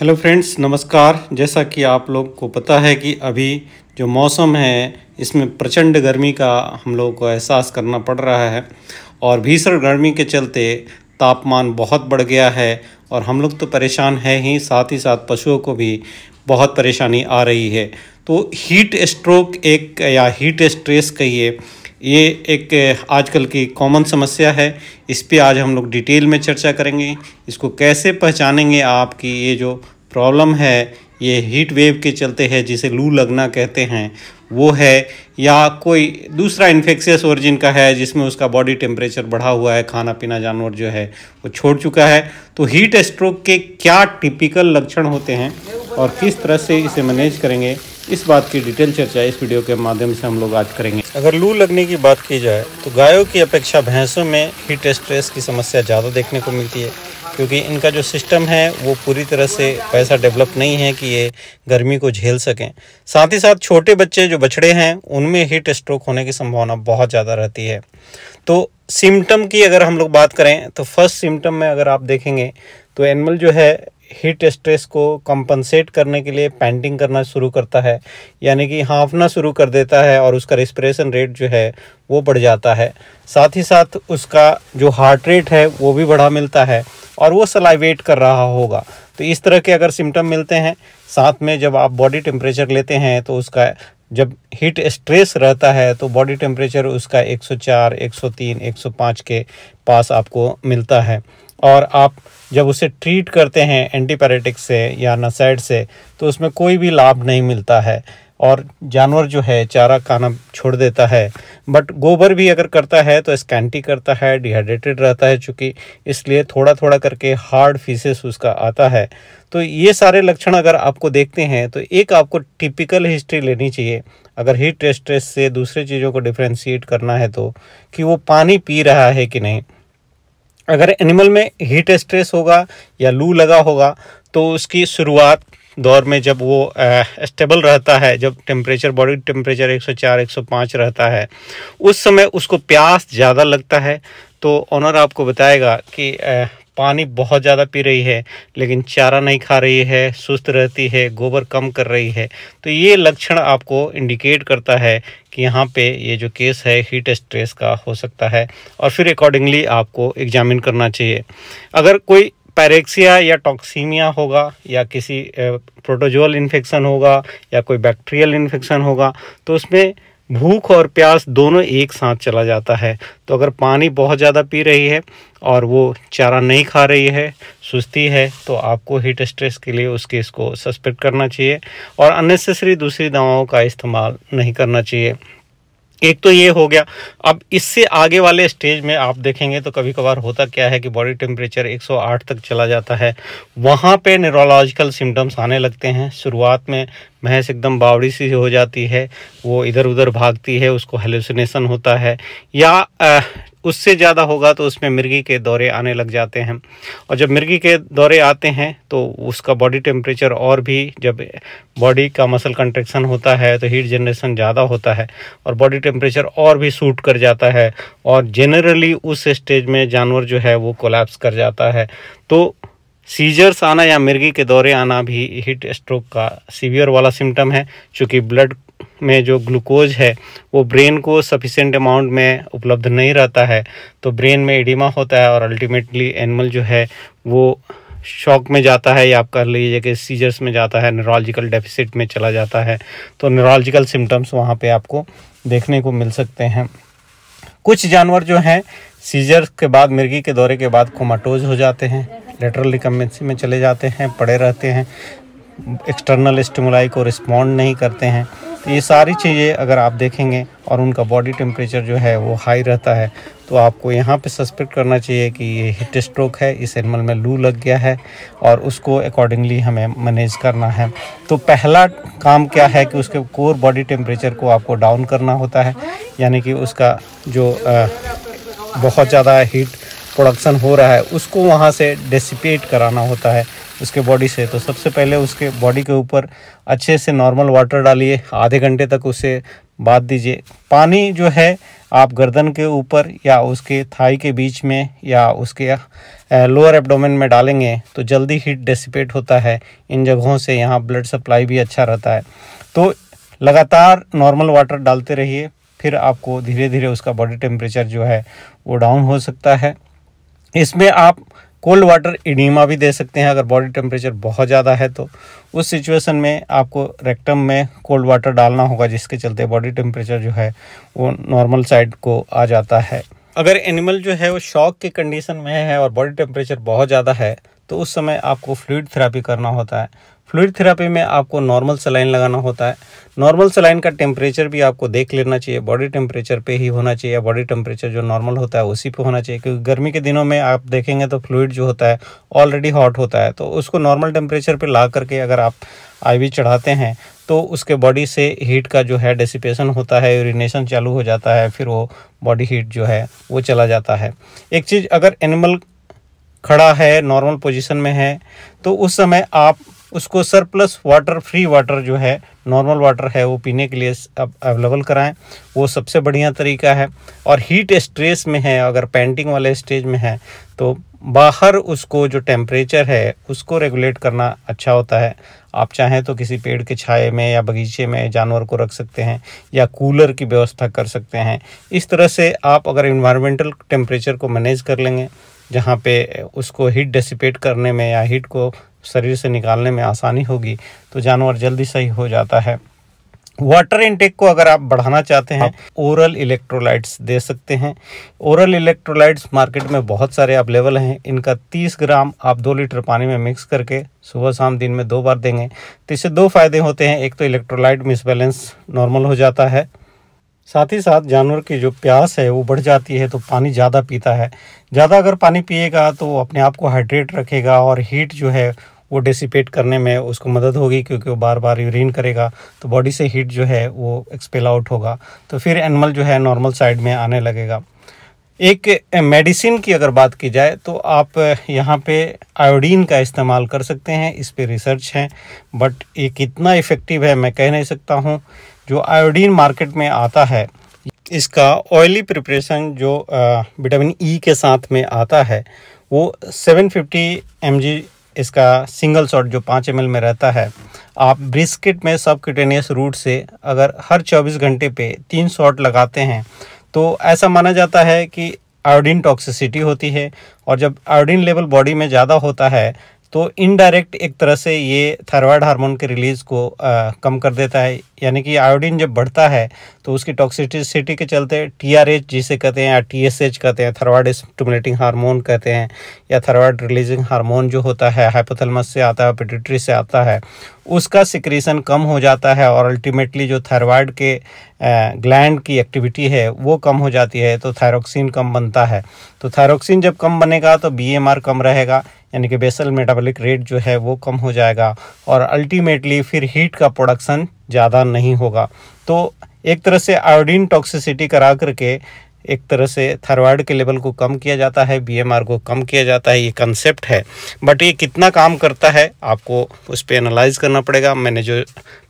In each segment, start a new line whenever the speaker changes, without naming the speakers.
Hello friends नमस्कार जैसा कि आप लोग को पता है कि अभी जो मौसम है इसमें प्रचंड गर्मी का हम लोग को एहसास करना पड़ रहा है और भीषण गर्मी के चलते तापमान बहुत बढ़ गया है और हम लोग तो परेशान है ही साथ ही साथ पशुओं को भी बहुत परेशानी आ रही है तो हीट स्ट्रोक एक या हीट स्ट्रेस कहिए ये एक आजकल की कॉमन समस्या है इस पर आज हम लोग डिटेल में चर्चा करेंगे इसको कैसे पहचानेंगे आप कि ये जो प्रॉब्लम है ये हीट वेव के चलते है जिसे लू लगना कहते हैं वो है या कोई दूसरा इन्फेक्शियस ओरिजिन का है जिसमें उसका बॉडी टेम्परेचर बढ़ा हुआ है खाना पीना जानवर जो है वो छोड़ चुका है तो हीट स्ट्रोक के क्या टिपिकल लक्षण होते हैं और किस तरह से इसे मैनेज करेंगे इस बात की डिटेल चर्चा इस वीडियो के माध्यम से हम लोग आज करेंगे अगर लू लगने की बात की जाए तो गायों की अपेक्षा भैंसों में हीट स्ट्रेस की समस्या ज़्यादा देखने को मिलती है क्योंकि इनका जो सिस्टम है वो पूरी तरह से वैसा डेवलप नहीं है कि ये गर्मी को झेल सकें साथ ही साथ छोटे बच्चे जो बछड़े हैं उनमें हीट स्ट्रोक होने की संभावना बहुत ज़्यादा रहती है तो सिम्टम की अगर हम लोग बात करें तो फर्स्ट सिम्टम में अगर आप देखेंगे तो एनिमल जो है हीट स्ट्रेस को कंपनसेट करने के लिए पेंटिंग करना शुरू करता है यानी कि हाँफना शुरू कर देता है और उसका रिस्परेशन रेट जो है वो बढ़ जाता है साथ ही साथ उसका जो हार्ट रेट है वो भी बढ़ा मिलता है और वो सलाइवेट कर रहा होगा तो इस तरह के अगर सिम्टम मिलते हैं साथ में जब आप बॉडी टेम्परेचर लेते हैं तो उसका जब हीट स्ट्रेस रहता है तो बॉडी टेम्परेचर उसका 104, 103, 105 के पास आपको मिलता है और आप जब उसे ट्रीट करते हैं एंटीपायरेटिक से या नसाइड से तो उसमें कोई भी लाभ नहीं मिलता है और जानवर जो है चारा खाना छोड़ देता है बट गोबर भी अगर करता है तो स्कैंटी करता है डिहाइड्रेटेड रहता है चूँकि इसलिए थोड़ा थोड़ा करके हार्ड फीसेस उसका आता है तो ये सारे लक्षण अगर आपको देखते हैं तो एक आपको टिपिकल हिस्ट्री लेनी चाहिए अगर हीट स्ट्रेस से दूसरे चीज़ों को डिफ्रेंशिएट करना है तो कि वो पानी पी रहा है कि नहीं अगर एनिमल में हीट स्ट्रेस होगा या लू लगा होगा तो उसकी शुरुआत दौर में जब वो स्टेबल रहता है जब टेम्परेचर बॉडी टेम्परेचर 104 105 रहता है उस समय उसको प्यास ज़्यादा लगता है तो ऑनर आपको बताएगा कि पानी बहुत ज़्यादा पी रही है लेकिन चारा नहीं खा रही है सुस्त रहती है गोबर कम कर रही है तो ये लक्षण आपको इंडिकेट करता है कि यहाँ पे ये जो केस है हीट स्ट्रेस का हो सकता है और फिर अकॉर्डिंगली आपको एग्जामिन करना चाहिए अगर कोई पैरेक्सिया या टॉक्सीमिया होगा या किसी प्रोटोजोल इन्फेक्शन होगा या कोई बैक्टीरियल इन्फेक्शन होगा तो उसमें भूख और प्यास दोनों एक साथ चला जाता है तो अगर पानी बहुत ज़्यादा पी रही है और वो चारा नहीं खा रही है सुस्ती है तो आपको हीट स्ट्रेस के लिए उस केस को करना चाहिए और अननेसेसरी दूसरी दवाओं का इस्तेमाल नहीं करना चाहिए एक तो ये हो गया अब इससे आगे वाले स्टेज में आप देखेंगे तो कभी कभार होता क्या है कि बॉडी टेम्परेचर 108 तक चला जाता है वहाँ पे न्यूरोलॉजिकल सिम्टम्स आने लगते हैं शुरुआत में भैंस एकदम बावड़ी सी हो जाती है वो इधर उधर भागती है उसको हेलुसिनेशन होता है या उससे ज़्यादा होगा तो उसमें मिर्गी के दौरे आने लग जाते हैं और जब मिर्गी के दौरे आते हैं तो उसका बॉडी टेम्परेचर और भी जब बॉडी का मसल कंट्रेक्शन होता है तो हीट जनरेशन ज़्यादा होता है और बॉडी टेम्परेचर और भी सूट कर जाता है और जनरली उस स्टेज में जानवर जो है वो कोलैप्स कर जाता है तो सीजर्स आना या मिर्गी के दौरे आना भी हीट स्ट्रोक का सीवियर वाला सिम्टम है चूँकि ब्लड में जो ग्लूकोज है वो ब्रेन को सफिशेंट अमाउंट में उपलब्ध नहीं रहता है तो ब्रेन में एडिमा होता है और अल्टीमेटली एनिमल जो है वो शॉक में जाता है या आप कर लीजिए कि सीजर्स में जाता है न्यूरोलॉजिकल डेफिसिट में चला जाता है तो न्यूरोलॉजिकल सिम्टम्स वहाँ पे आपको देखने को मिल सकते हैं कुछ जानवर जो हैं सीजर्स के बाद मिर्गी के दौरे के बाद कोमाटोज हो जाते हैं लेटरल रिकमेंसी में चले जाते हैं पड़े रहते हैं एक्सटर्नल स्टिमुलाई को रिस्पॉन्ड नहीं करते हैं तो ये सारी चीज़ें अगर आप देखेंगे और उनका बॉडी टेम्परेचर जो है वो हाई रहता है तो आपको यहाँ पे सस्पेक्ट करना चाहिए कि ये हिट स्ट्रोक है इस एनिमल में लू लग गया है और उसको अकॉर्डिंगली हमें मैनेज करना है तो पहला काम क्या है कि उसके कोर बॉडी टेम्परेचर को आपको डाउन करना होता है यानी कि उसका जो आ, बहुत ज़्यादा हीट प्रोडक्शन हो रहा है उसको वहाँ से डिसिपेट कराना होता है उसके बॉडी से तो सबसे पहले उसके बॉडी के ऊपर अच्छे से नॉर्मल वाटर डालिए आधे घंटे तक उसे बात दीजिए पानी जो है आप गर्दन के ऊपर या उसके थाई के बीच में या उसके लोअर एब्डोमेन में डालेंगे तो जल्दी हीट डेसिपेट होता है इन जगहों से यहाँ ब्लड सप्लाई भी अच्छा रहता है तो लगातार नॉर्मल वाटर डालते रहिए फिर आपको धीरे धीरे उसका बॉडी टेम्परेचर जो है वो डाउन हो सकता है इसमें आप कोल्ड वाटर इडीमा भी दे सकते हैं अगर बॉडी टेम्परेचर बहुत ज़्यादा है तो उस सिचुएशन में आपको रेक्टम में कोल्ड वाटर डालना होगा जिसके चलते बॉडी टेम्परेचर जो है वो नॉर्मल साइड को आ जाता है अगर एनिमल जो है वो शॉक के कंडीशन में है और बॉडी टेम्परेचर बहुत ज़्यादा है तो उस समय आपको फ्लूड थेरापी करना होता है फ्लूड थेरापी में आपको नॉर्मल सलाइन लगाना होता है नॉर्मल सलाइन का टेम्परेचर भी आपको देख लेना चाहिए बॉडी टेम्परेचर पे ही होना चाहिए बॉडी टेम्परेचर जो नॉर्मल होता है उसी पे होना चाहिए क्योंकि गर्मी के दिनों में आप देखेंगे तो फ्लूड जो होता है ऑलरेडी हॉट होता है तो उसको नॉर्मल टेम्परेचर पर ला करके अगर आप आई चढ़ाते हैं तो उसके बॉडी से हीट का जो है डेसीपेशन होता है यूरिनेशन चालू हो जाता है फिर वो बॉडी हीट जो है वो चला जाता है एक चीज़ अगर एनिमल खड़ा है नॉर्मल पोजीशन में है तो उस समय आप उसको सरप्लस वाटर फ्री वाटर जो है नॉर्मल वाटर है वो पीने के लिए अब अवेलेबल कराएं वो सबसे बढ़िया तरीका है और हीट स्ट्रेस में है अगर पेंटिंग वाले स्टेज में है तो बाहर उसको जो टेम्परेचर है उसको रेगुलेट करना अच्छा होता है आप चाहें तो किसी पेड़ के छाए में या बगीचे में जानवर को रख सकते हैं या कूलर की व्यवस्था कर सकते हैं इस तरह से आप अगर इन्वायरमेंटल टेम्परेचर को मैनेज कर लेंगे जहाँ पे उसको हीट डेसिपेट करने में या हीट को शरीर से निकालने में आसानी होगी तो जानवर जल्दी सही हो जाता है वाटर इनटेक को अगर आप बढ़ाना चाहते हैं ओरल हाँ। इलेक्ट्रोलाइट्स दे सकते हैं ओरल इलेक्ट्रोलाइट्स मार्केट में बहुत सारे अवेलेबल हैं इनका 30 ग्राम आप दो लीटर पानी में मिक्स करके सुबह शाम दिन में दो बार देंगे तो इससे दो फायदे होते हैं एक तो इलेक्ट्रोलाइट मिसबैलेंस नॉर्मल हो जाता है साथ ही साथ जानवर की जो प्यास है वो बढ़ जाती है तो पानी ज़्यादा पीता है ज़्यादा अगर पानी पिएगा तो अपने आप को हाइड्रेट रखेगा और हीट जो है वो डिसिपेट करने में उसको मदद होगी क्योंकि वो बार बार यूरिन करेगा तो बॉडी से हीट जो है वो एक्सपेल आउट होगा तो फिर एनिमल जो है नॉर्मल साइड में आने लगेगा एक मेडिसिन की अगर बात की जाए तो आप यहाँ पे आयोडीन का इस्तेमाल कर सकते हैं इस पर रिसर्च है बट ये कितना इफ़ेक्टिव है मैं कह नहीं सकता हूँ जो आयोडीन मार्केट में आता है इसका ऑयली प्रिपरेशन जो विटामिन ई e के साथ में आता है वो 750 फिफ्टी इसका सिंगल शॉट जो पाँच एम में रहता है आप ब्रिस्किट में सब क्यूटेनियस रूट से अगर हर 24 घंटे पे तीन शॉट लगाते हैं तो ऐसा माना जाता है कि आयोडीन टॉक्सिसिटी होती है और जब आयोडीन लेवल बॉडी में ज़्यादा होता है तो इनडायरेक्ट एक तरह से ये थायराइड हार्मोन के रिलीज़ को आ, कम कर देता है यानी कि आयोडीन जब बढ़ता है तो उसकी टॉक्सिसिटी के चलते टीआरएच जिसे कहते हैं या टीएसएच कहते हैं थायराइड स्टिमुलेटिंग हार्मोन कहते हैं या थायराइड रिलीजिंग हार्मोन जो होता है हाइपोथैलेमस से आता है पिट्यूटरी से आता है उसका सिक्रीसन कम हो जाता है और अल्टीमेटली जो थायराइड के ग्लैंड की एक्टिविटी है वो कम हो जाती है तो थायरोक्सिन कम बनता है तो थायरोक्सिन जब कम बनेगा तो बीएमआर कम रहेगा यानी कि बेसल मेटाबॉलिक रेट जो है वो कम हो जाएगा और अल्टीमेटली फिर हीट का प्रोडक्शन ज़्यादा नहीं होगा तो एक तरह से आयोडीन टॉक्सिसिटी करा करके एक तरह से थायरॉयड के लेवल को कम किया जाता है बीएमआर को कम किया जाता है ये कंसेप्ट है बट ये कितना काम करता है आपको उस पर एनालाइज करना पड़ेगा मैंने जो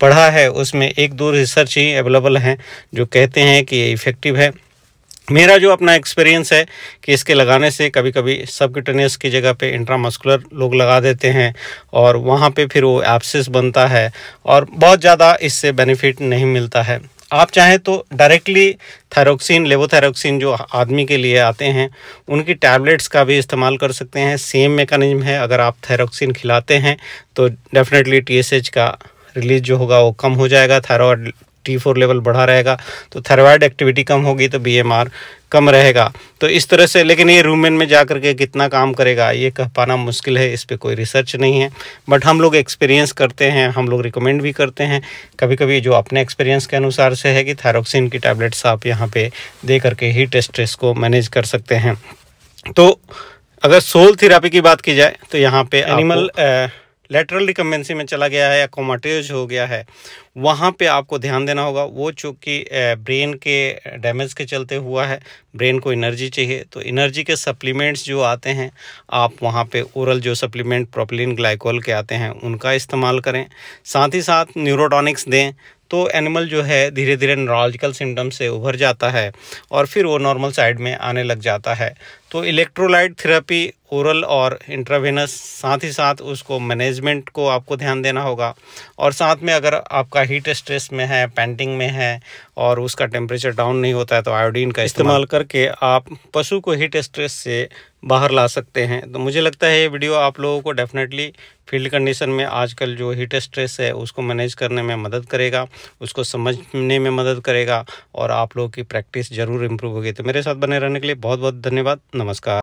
पढ़ा है उसमें एक दो रिसर्च ही अवेलेबल हैं जो कहते हैं कि ये इफ़ेक्टिव है मेरा जो अपना एक्सपीरियंस है कि इसके लगाने से कभी कभी सबक्यूटेनियस की जगह पे इंट्रामस्कुलर लोग लगा देते हैं और वहाँ पे फिर वो एप्सिस बनता है और बहुत ज़्यादा इससे बेनिफिट नहीं मिलता है आप चाहें तो डायरेक्टली थायरोक्सिन लेवोथायरोक्सिन जो आदमी के लिए आते हैं उनकी टैबलेट्स का भी इस्तेमाल कर सकते हैं सेम मेकानिज्म है अगर आप थायरोक्सिन खिलाते हैं तो डेफिनेटली टीएसएच का रिलीज जो होगा वो कम हो जाएगा थायरॉयड टी फोर लेवल बढ़ा रहेगा तो थायराइड एक्टिविटी कम होगी तो बी कम रहेगा तो इस तरह से लेकिन ये रूमेन में जा के कितना काम करेगा ये कह पाना मुश्किल है इस पर कोई रिसर्च नहीं है बट हम लोग एक्सपीरियंस करते हैं हम लोग रिकमेंड भी करते हैं कभी कभी जो अपने एक्सपीरियंस के अनुसार से है कि थायरोक्सिन की टैबलेट्स आप यहाँ पे दे करके ही स्ट्रेस को मैनेज कर सकते हैं तो अगर सोल थेरापी की बात की जाए तो यहाँ पे एनिमल लेटरल रिकमेंसी में चला गया है या कोमाटेज हो गया है वहाँ पे आपको ध्यान देना होगा वो चूँकि ब्रेन के डैमेज के चलते हुआ है ब्रेन को एनर्जी चाहिए तो एनर्जी के सप्लीमेंट्स जो आते हैं आप वहाँ पे ओरल जो सप्लीमेंट प्रोपलिन ग्लाइकोल के आते हैं उनका इस्तेमाल करें साथ ही साथ न्यूरोटॉनिक्स दें तो एनिमल जो है धीरे धीरे न्यूरोलॉजिकल सिम्टम से उभर जाता है और फिर वो नॉर्मल साइड में आने लग जाता है तो इलेक्ट्रोलाइट थेरेपी ओरल और इंट्रावेनस साथ ही साथ उसको मैनेजमेंट को आपको ध्यान देना होगा और साथ में अगर आपका हीट स्ट्रेस में है पेंटिंग में है और उसका टेम्परेचर डाउन नहीं होता है तो आयोडीन का इस्तेमाल करके आप पशु को हीट स्ट्रेस से बाहर ला सकते हैं तो मुझे लगता है ये वीडियो आप लोगों को डेफिनेटली फील्ड कंडीशन में आजकल जो हीट स्ट्रेस है उसको मैनेज करने में मदद करेगा उसको समझने में मदद करेगा और आप लोगों की प्रैक्टिस ज़रूर इम्प्रूव होगी तो मेरे साथ बने रहने के लिए बहुत बहुत धन्यवाद नमस्कार